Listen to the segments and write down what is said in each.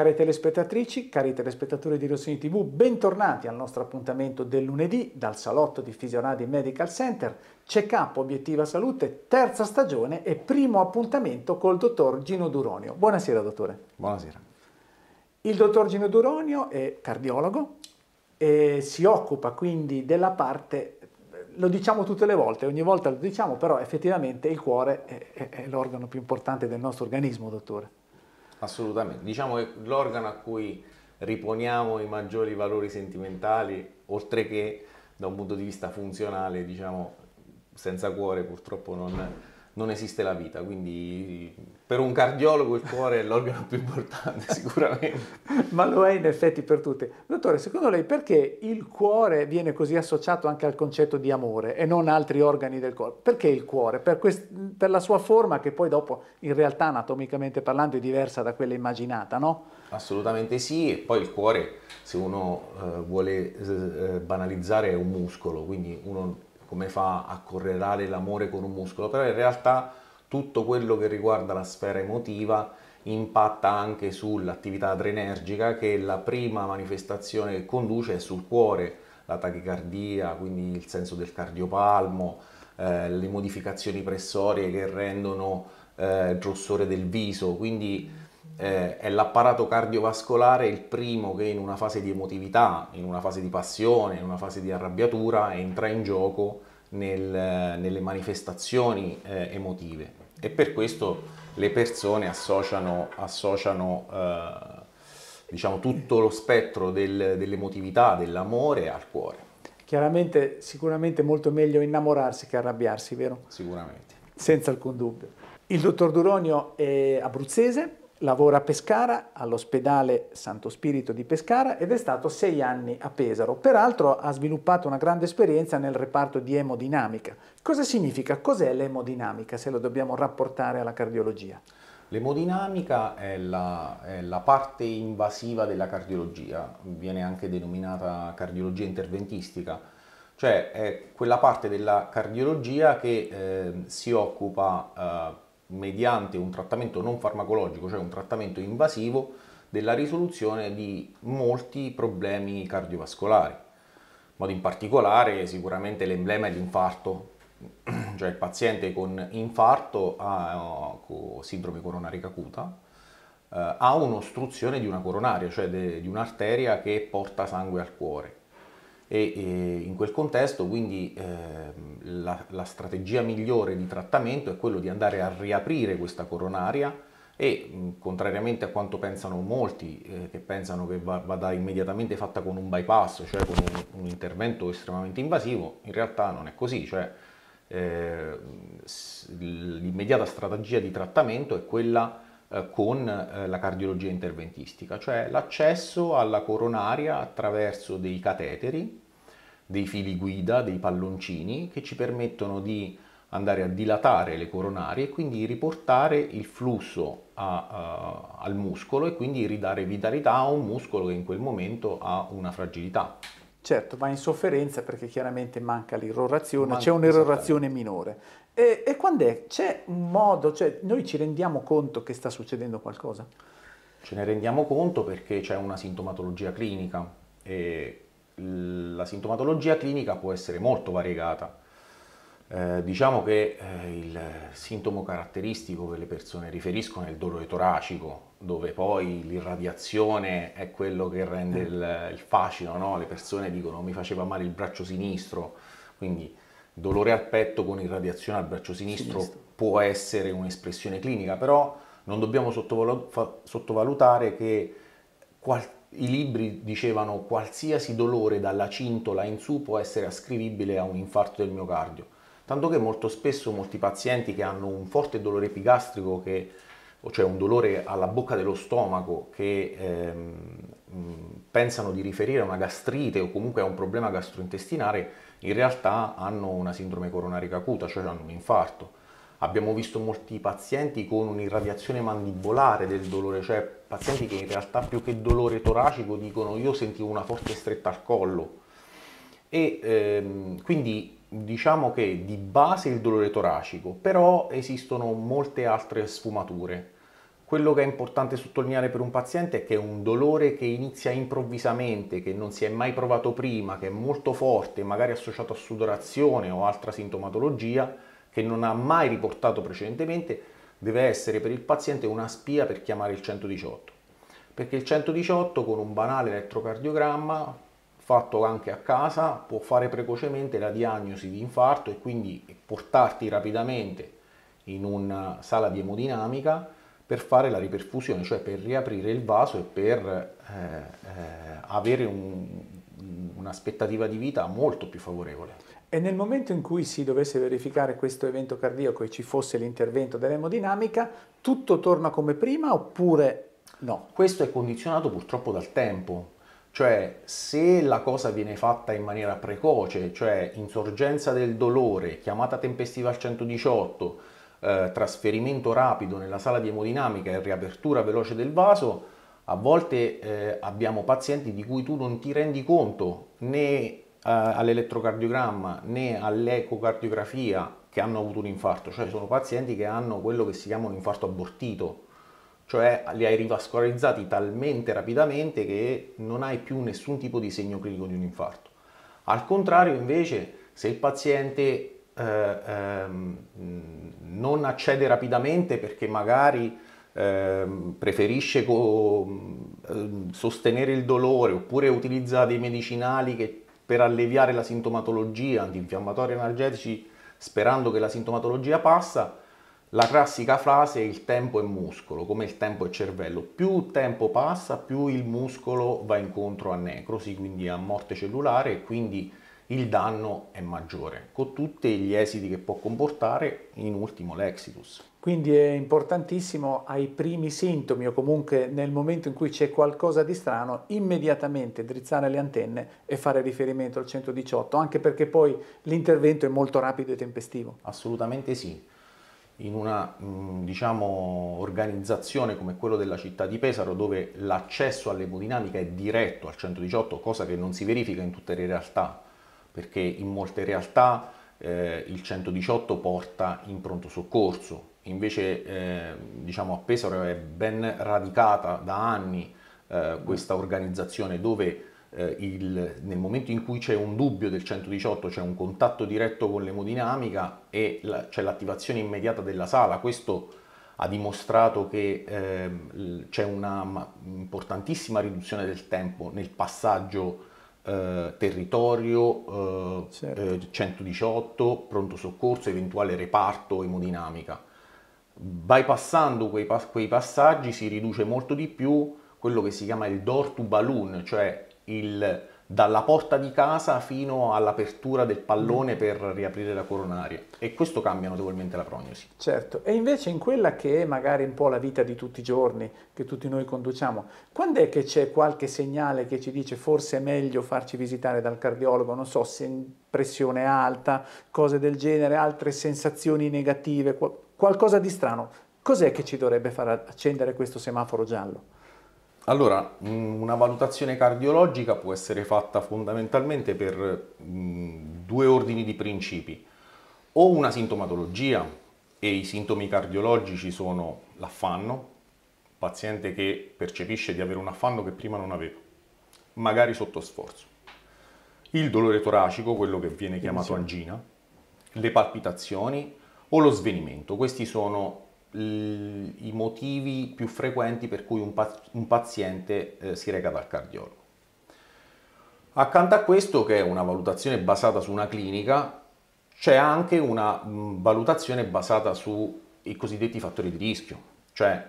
Care telespettatrici, cari telespettatori di Rossini TV, bentornati al nostro appuntamento del lunedì dal salotto di Fisionadi Medical Center, check-up obiettiva salute, terza stagione e primo appuntamento col dottor Gino Duronio. Buonasera dottore. Buonasera. Il dottor Gino Duronio è cardiologo e si occupa quindi della parte lo diciamo tutte le volte, ogni volta lo diciamo, però effettivamente il cuore è, è, è l'organo più importante del nostro organismo, dottore. Assolutamente, diciamo che l'organo a cui riponiamo i maggiori valori sentimentali, oltre che da un punto di vista funzionale, diciamo, senza cuore purtroppo non, non esiste la vita, quindi per un cardiologo il cuore è l'organo più importante sicuramente. Ma lo è in effetti per tutti. Dottore, secondo lei perché il cuore viene così associato anche al concetto di amore e non altri organi del corpo? Perché il cuore? Per, per, la sua forma che poi dopo in realtà anatomicamente parlando è diversa da quella immaginata, no? Assolutamente sì, e poi il cuore se uno eh, vuole eh, eh banalizzare è un muscolo, quindi uno come fa a correlare l'amore con un muscolo, però in realtà tutto quello che riguarda la sfera emotiva impatta anche sull'attività adrenergica che la prima manifestazione che conduce è sul cuore, la tachicardia, quindi il senso del cardiopalmo, eh, le modificazioni pressorie che rendono eh, il rossore del viso, quindi eh, è l'apparato cardiovascolare il primo che in una fase di emotività, in una fase di passione, in una fase di arrabbiatura entra in gioco nel, nelle manifestazioni eh, emotive e per questo le persone associano, associano eh, diciamo, tutto lo spettro del, dell'emotività, dell'amore al cuore. Chiaramente, sicuramente molto meglio innamorarsi che arrabbiarsi, vero? Sicuramente. Senza alcun dubbio. Il dottor Duronio è abruzzese, Lavora a Pescara, all'ospedale Santo Spirito di Pescara ed è stato sei anni a Pesaro. Peraltro ha sviluppato una grande esperienza nel reparto di emodinamica. Cosa significa? Cos'è l'emodinamica se lo dobbiamo rapportare alla cardiologia? L'emodinamica è la, è la parte invasiva della cardiologia, viene anche denominata cardiologia interventistica, cioè è quella parte della cardiologia che eh, si occupa eh, mediante un trattamento non farmacologico, cioè un trattamento invasivo, della risoluzione di molti problemi cardiovascolari. In Modo in particolare sicuramente l'emblema è l'infarto, cioè il paziente con infarto ha eh, sindrome coronarica acuta, eh, ha un'ostruzione di una coronaria, cioè di un'arteria che porta sangue al cuore e, e in quel contesto quindi eh, la, la, strategia migliore di trattamento è quello di andare a riaprire questa coronaria e contrariamente a quanto pensano molti eh, che pensano che va, vada immediatamente fatta con un bypass, cioè con un, un intervento estremamente invasivo, in realtà non è così, cioè eh, l'immediata strategia di trattamento è quella eh, con eh, la cardiologia interventistica, cioè l'accesso alla coronaria attraverso dei cateteri, dei fili guida, dei palloncini che ci permettono di andare a dilatare le coronarie e quindi riportare il flusso a, uh, al muscolo e quindi ridare vitalità a un muscolo che in quel momento ha una fragilità. Certo, va in sofferenza perché chiaramente manca l'irrorazione, c'è un'irrorazione esatto. minore. E, e quando è? C'è un modo, cioè noi ci rendiamo conto che sta succedendo qualcosa? Ce ne rendiamo conto perché c'è una sintomatologia clinica e la sintomatologia clinica può essere molto variegata. Eh, diciamo che eh, il sintomo caratteristico che le persone riferiscono è il dolore toracico, dove poi l'irradiazione è quello che rende eh. il, il fascino, no? le persone dicono mi faceva male il braccio sinistro, quindi dolore al petto con irradiazione al braccio sinistro, sinistro. può essere un'espressione clinica, però non dobbiamo sottovalutare che qual- i libri dicevano qualsiasi dolore dalla cintola in su può essere ascrivibile a un infarto del miocardio, tanto che molto spesso molti pazienti che hanno un forte dolore epigastrico che cioè un dolore alla bocca dello stomaco che ehm, pensano di riferire a una gastrite o comunque a un problema gastrointestinale, in realtà hanno una sindrome coronarica acuta, cioè hanno un infarto. Abbiamo visto molti pazienti con un'irradiazione mandibolare del dolore, cioè pazienti che in realtà più che dolore toracico dicono io sentivo una forte stretta al collo. E ehm, quindi diciamo che di base il dolore toracico, però esistono molte altre sfumature. Quello che è importante sottolineare per un paziente è che è un dolore che inizia improvvisamente, che non si è mai provato prima, che è molto forte, magari associato a sudorazione o altra sintomatologia, che non ha mai riportato precedentemente, deve essere per il paziente una spia per chiamare il 118. Perché il 118 con un banale elettrocardiogramma fatto anche a casa può fare precocemente la diagnosi di infarto e quindi portarti rapidamente in una eh, sala di emodinamica per fare la riperfusione, cioè per riaprire il vaso e per eh, eh, avere un, un'aspettativa di vita molto più favorevole. E nel momento in cui si dovesse verificare questo evento cardiaco e ci fosse l'intervento dell'emodinamica, tutto torna come prima oppure no? Questo è condizionato purtroppo dal tempo, cioè, se la cosa viene fatta in maniera precoce, cioè insorgenza del dolore, chiamata tempestiva al 118, eh, trasferimento rapido nella sala di emodinamica e riapertura veloce del vaso, a volte eh, abbiamo pazienti di cui tu non ti rendi conto né eh, all'elettrocardiogramma né all'ecocardiografia che hanno avuto un infarto, cioè sono pazienti che hanno quello che si chiama un infarto abortito, cioè li hai rivascolarizzati talmente rapidamente che non hai più nessun tipo di segno clinico di un infarto. Al contrario, invece, se il paziente eh, ehm, non accede rapidamente perché magari ehm, preferisce ehm, sostenere il dolore oppure utilizza dei medicinali che per alleviare la sintomatologia, antinfiammatori analgetici, sperando che la sintomatologia passa, la classica frase è il tempo è muscolo, come il tempo è cervello. Più tempo passa, più il muscolo va incontro a necrosi, quindi a morte cellulare e quindi il danno è maggiore, con tutti gli esiti che può comportare, in ultimo l'exitus. Quindi è importantissimo ai primi sintomi o comunque nel momento in cui c'è qualcosa di strano, immediatamente drizzare le antenne e fare riferimento al 118, anche perché poi l'intervento è molto rapido e tempestivo. Assolutamente sì in una mm, diciamo, organizzazione come quella della città di Pesaro dove l'accesso all'emodinamica è diretto al 118, cosa che non si verifica in tutte le realtà, perché in molte realtà eh, il 118 porta in pronto soccorso, invece eh, diciamo, a Pesaro è ben radicata da anni eh, questa organizzazione dove eh, il, nel momento in cui c'è un dubbio del 118, c'è un contatto diretto con l'emodinamica e la, c'è l'attivazione immediata della sala, questo ha dimostrato che eh, c'è una importantissima riduzione del tempo nel passaggio eh, territorio, eh, certo. 118, eh, pronto soccorso, eventuale reparto emodinamica. Bypassando quei, quei passaggi si riduce molto di più quello che si chiama il door to balloon, cioè il, dalla porta di casa fino all'apertura del pallone per riaprire la coronaria e questo cambia notevolmente la prognosi. Certo, e invece in quella che è magari un po' la vita di tutti i giorni che tutti noi conduciamo, quando è che c'è qualche segnale che ci dice forse è meglio farci visitare dal cardiologo, non so, se pressione alta, cose del genere, altre sensazioni negative, qualcosa di strano, cos'è che ci dovrebbe far accendere questo semaforo giallo? Allora, mm, una valutazione cardiologica può essere fatta fondamentalmente per mm, due ordini di principi, o una sintomatologia, e i sintomi cardiologici sono l'affanno, paziente che percepisce di avere un affanno che prima non aveva, magari sotto sforzo, il dolore toracico, quello che viene chiamato angina, le palpitazioni o lo svenimento, questi sono i motivi più frequenti per cui un, pa- un paziente eh, si reca dal cardiologo. Accanto a questo, che è una valutazione basata su una clinica, c'è anche una valutazione basata sui cosiddetti fattori di rischio, cioè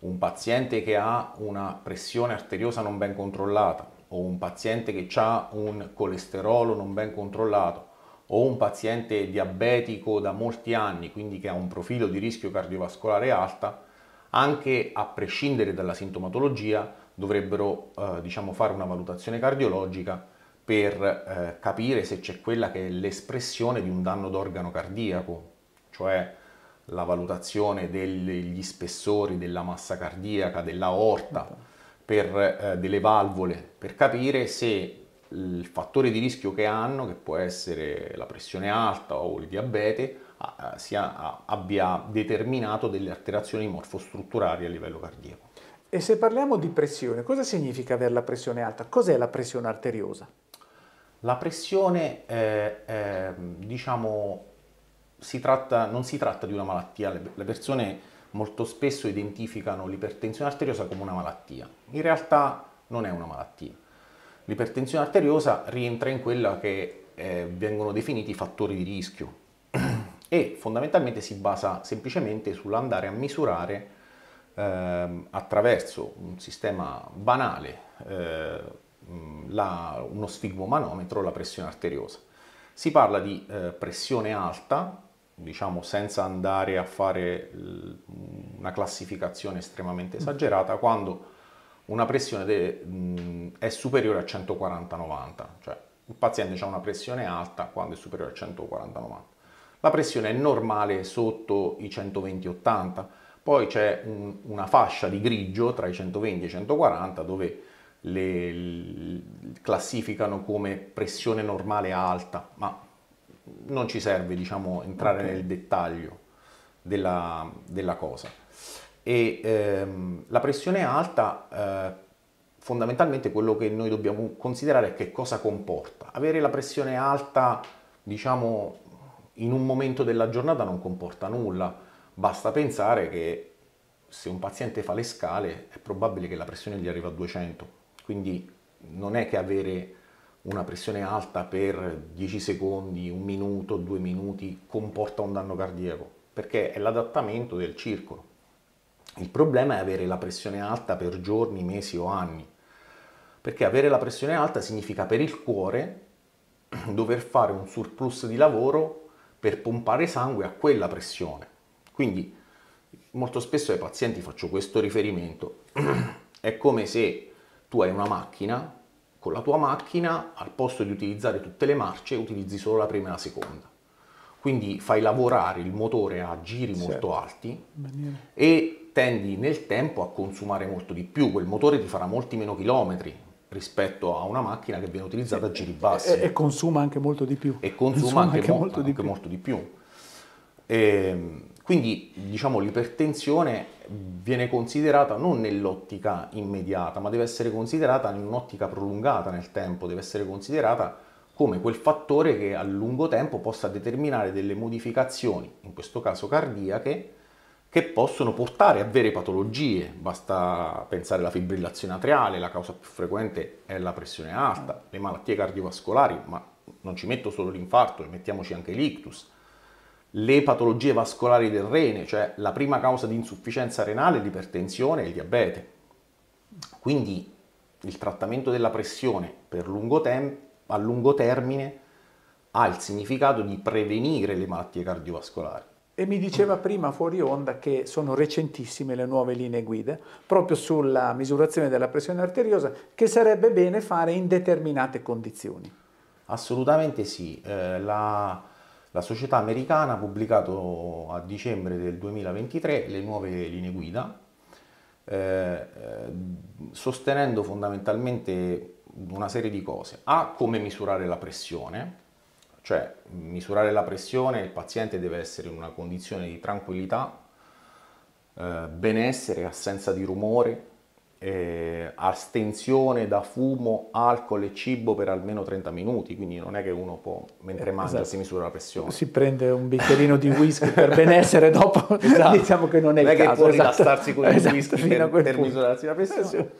un paziente che ha una pressione arteriosa non ben controllata o un paziente che ha un colesterolo non ben controllato o un paziente diabetico da molti anni, quindi che ha un profilo di rischio cardiovascolare alta, anche a prescindere dalla sintomatologia, dovrebbero eh, diciamo, fare una valutazione cardiologica per eh, capire se c'è quella che è l'espressione di un danno d'organo cardiaco, cioè la valutazione degli spessori della massa cardiaca, dell'aorta, per eh, delle valvole, per capire se il fattore di rischio che hanno, che può essere la pressione alta o il diabete, sia, abbia determinato delle alterazioni morfostrutturali a livello cardiaco. E se parliamo di pressione, cosa significa avere la pressione alta? Cos'è la pressione arteriosa? La pressione, è, eh, è, ehm, diciamo, si tratta, non si tratta di una malattia, le persone molto spesso identificano l'ipertensione arteriosa come una malattia. In realtà non è una malattia L'ipertensione arteriosa rientra in quella che eh, vengono definiti fattori di rischio e fondamentalmente si basa semplicemente sull'andare a misurare eh, attraverso un sistema banale eh, mm, la, uno sfigmomanometro la pressione arteriosa. Si parla di eh, pressione alta, diciamo senza andare a fare una classificazione estremamente mm. esagerata, quando una pressione de, mh, è superiore a 140-90, cioè il paziente ha una pressione alta quando è superiore a 140-90. La pressione è normale sotto i 120-80, poi c'è un, una fascia di grigio tra i 120 e i 140 dove le, le classificano come pressione normale alta, ma non ci serve diciamo, entrare okay. nel dettaglio della, della cosa e ehm, la pressione alta eh, fondamentalmente quello che noi dobbiamo considerare è che cosa comporta. Avere la pressione alta, diciamo, in un momento della giornata non comporta nulla, basta pensare che se un paziente fa le scale è probabile che la pressione gli arriva a 200, quindi non è che avere una pressione alta per 10 secondi, un minuto, due minuti comporta un danno cardiaco, perché è l'adattamento del circolo. Il problema è avere la pressione alta per giorni, mesi o anni, perché avere la pressione alta significa per il cuore dover fare un surplus di lavoro per pompare sangue a quella pressione. Quindi molto spesso ai pazienti faccio questo riferimento. È come se tu hai una macchina, con la tua macchina al posto di utilizzare tutte le marce utilizzi solo la prima e la seconda. Quindi fai lavorare il motore a giri certo. molto alti Maniera. e tendi nel tempo a consumare molto di più, quel motore ti farà molti meno chilometri rispetto a una macchina che viene utilizzata a giri bassi. E, e consuma anche molto di più. E consuma, consuma anche, anche, mo- molto, anche di molto, di più. E, ehm, quindi diciamo l'ipertensione viene considerata non nell'ottica immediata, ma deve essere considerata in un'ottica prolungata nel tempo, deve essere considerata come quel fattore che a lungo tempo possa determinare delle modificazioni, in questo caso cardiache, che possono portare a vere patologie. Basta pensare alla fibrillazione atriale, la causa più frequente è la pressione alta, le malattie cardiovascolari, ma non ci metto solo l'infarto, mettiamoci anche l'ictus, le patologie vascolari del rene, cioè la prima causa di insufficienza renale l'ipertensione e il diabete. Quindi il trattamento della pressione lungo a lungo termine ha il significato di prevenire le malattie cardiovascolari. E mi diceva prima fuori onda che sono recentissime le nuove linee guida proprio sulla misurazione della pressione arteriosa che sarebbe bene fare in determinate condizioni. Assolutamente sì, eh, la, la, società americana ha pubblicato a dicembre del 2023 le nuove linee guida eh, eh, sostenendo fondamentalmente una serie di cose. A come misurare la pressione, cioè, misurare la pressione, il paziente deve essere in una condizione di tranquillità, eh, benessere, assenza di rumore, eh, astensione da fumo, alcol e cibo per almeno 30 minuti, quindi non è che uno può, mentre mangia, esatto. si misura la pressione. Si prende un bicchierino di whisky per benessere, dopo esatto. diciamo che non è non il è caso. Non è che può esatto. rilassarsi con esatto, il whisky per, per misurarsi la pressione. Eh,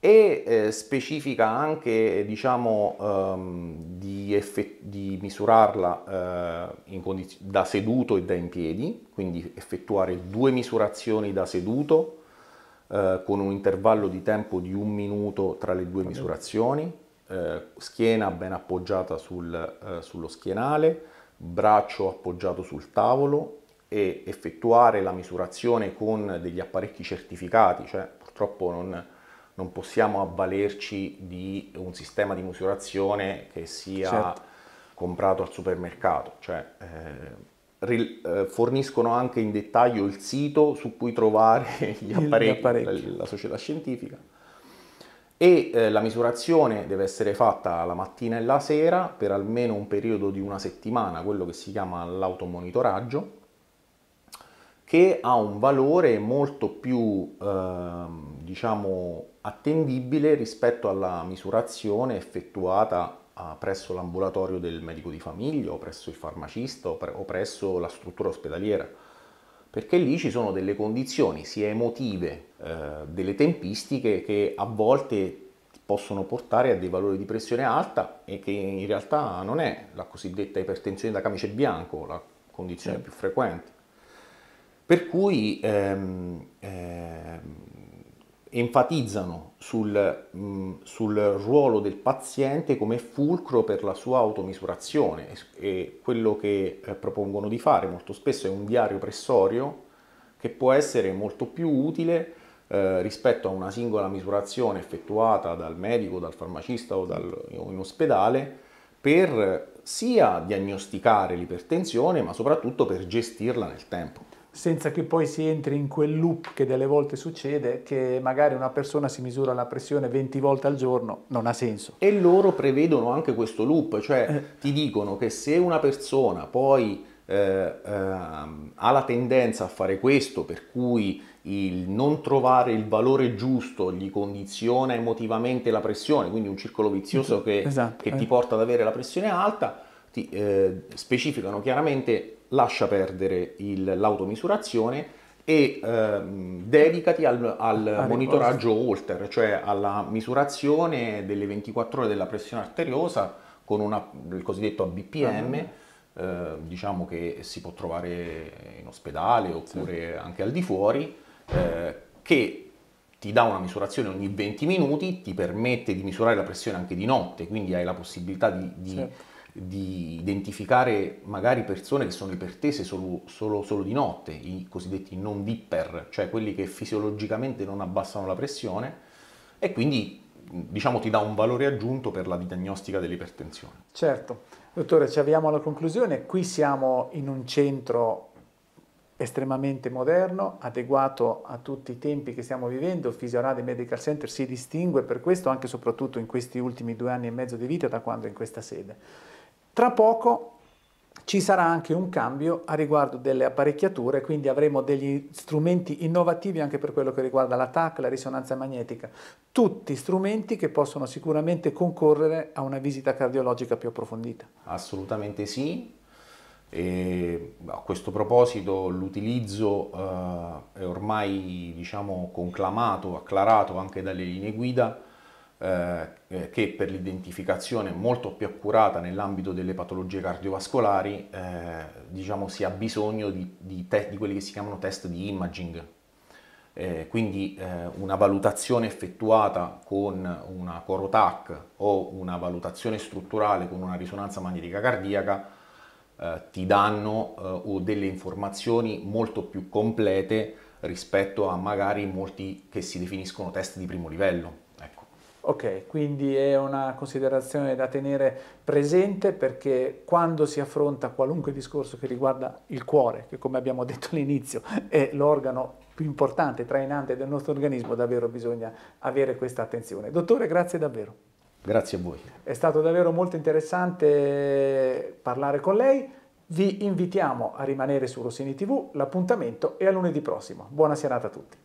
e eh, specifica anche diciamo, ehm, di, effett- di, misurarla eh, condiz- da seduto e da in piedi, quindi effettuare due misurazioni da seduto eh, con un intervallo di tempo di un minuto tra le due misurazioni, eh, schiena ben appoggiata sul, eh, sullo schienale, braccio appoggiato sul tavolo e effettuare la misurazione con degli apparecchi certificati, cioè purtroppo non non possiamo avvalerci di un sistema di misurazione che sia certo. comprato al supermercato, cioè eh, eh forniscono anche in dettaglio il sito su cui trovare gli apparecchi, gli apparecchi. La, la, società scientifica e eh, la misurazione deve essere fatta la mattina e la sera per almeno un periodo di una settimana, quello che si chiama l'automonitoraggio che ha un valore molto più eh, diciamo attendibile rispetto alla misurazione effettuata ah, presso l'ambulatorio del medico di famiglia o presso il farmacista o, presso la struttura ospedaliera, perché lì ci sono delle condizioni sia emotive, eh, delle tempistiche che a volte possono portare a dei valori di pressione alta e che in realtà non è la cosiddetta ipertensione da camice bianco, la condizione sì. più frequente. Per cui ehm, ehm, enfatizzano sul, mm, sul, ruolo del paziente come fulcro per la sua automisurazione e quello che eh, propongono di fare molto spesso è un diario pressorio che può essere molto più utile eh, rispetto a una singola misurazione effettuata dal medico, dal farmacista o, dal, in ospedale per sia diagnosticare l'ipertensione ma soprattutto per gestirla nel tempo senza che poi si entri in quel loop che delle volte succede, che magari una persona si misura la pressione 20 volte al giorno, non ha senso. E loro prevedono anche questo loop, cioè eh. ti dicono che se una persona poi eh, eh, ha la tendenza a fare questo, per cui il non trovare il valore giusto gli condiziona emotivamente la pressione, quindi un circolo vizioso esatto, che, esatto. che ti eh. porta ad avere la pressione alta, ti eh, specificano chiaramente lascia perdere il, l'automisurazione e ehm, dedicati al, al ah, monitoraggio holter, cioè alla misurazione delle 24 ore della pressione arteriosa con una, il cosiddetto ABPM, ah. eh, diciamo che si può trovare in ospedale oppure sì. anche al di fuori, eh, che ti dà una misurazione ogni 20 minuti, ti permette di misurare la pressione anche di notte, quindi hai la possibilità di, di certo di identificare magari persone che sono ipertese solo, solo, solo di notte, i cosiddetti non dipper, cioè quelli che fisiologicamente non abbassano la pressione e quindi diciamo ti dà un valore aggiunto per la diagnostica dell'ipertensione. Certo. Dottore, ci avviamo alla conclusione. Qui siamo in un centro estremamente moderno, adeguato a tutti i tempi che stiamo vivendo. Fisioarade Medical Center si distingue per questo anche e soprattutto in questi ultimi due anni e mezzo di vita da quando è in questa sede. Tra poco ci sarà anche un cambio a riguardo delle apparecchiature, quindi avremo degli strumenti innovativi anche per quello che riguarda la TAC, la risonanza magnetica, tutti strumenti che possono sicuramente concorrere a una visita cardiologica più approfondita. Assolutamente sì. E a questo proposito l'utilizzo eh, è ormai diciamo conclamato, acclarato anche dalle linee guida eh, eh, che per l'identificazione molto più accurata nell'ambito delle patologie cardiovascolari eh, diciamo si ha bisogno di, di, te- di, quelli che si chiamano test di imaging. Eh, quindi eh, una valutazione effettuata con una corotac o una valutazione strutturale con una risonanza magnetica cardiaca eh, ti danno delle informazioni molto più complete rispetto a magari molti che si definiscono test di primo livello. Ok, quindi è una considerazione da tenere presente perché quando si affronta qualunque discorso che riguarda il cuore, che come abbiamo detto all'inizio è l'organo più importante, trainante del nostro organismo, davvero bisogna avere questa attenzione. Dottore, grazie davvero. Grazie a voi. È stato davvero molto interessante parlare con lei. Vi invitiamo a rimanere su Rossini TV, l'appuntamento è a lunedì prossimo. Buona serata a tutti.